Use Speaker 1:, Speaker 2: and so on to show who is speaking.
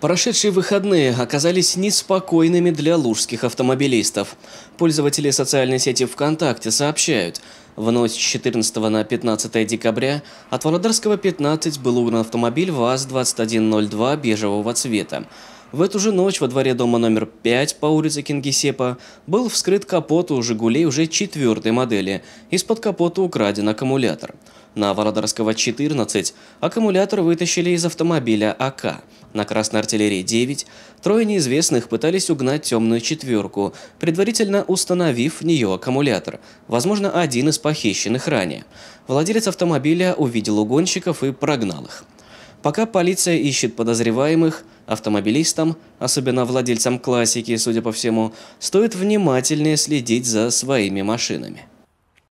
Speaker 1: Прошедшие выходные оказались неспокойными для лужских автомобилистов. Пользователи социальной сети ВКонтакте сообщают, в ночь с 14 на 15 декабря от Володарского 15 был угнан автомобиль ВАЗ-2102 бежевого цвета. В эту же ночь во дворе дома номер 5 по улице Кингисепа был вскрыт капот у «Жигулей» уже четвертой модели. Из-под капота украден аккумулятор. На Володарского 14 аккумулятор вытащили из автомобиля АК. На Красной артиллерии 9 трое неизвестных пытались угнать темную четверку, предварительно установив в нее аккумулятор, возможно, один из похищенных ранее. Владелец автомобиля увидел угонщиков и прогнал их. Пока полиция ищет подозреваемых, автомобилистам, особенно владельцам классики, судя по всему, стоит внимательнее следить за своими машинами.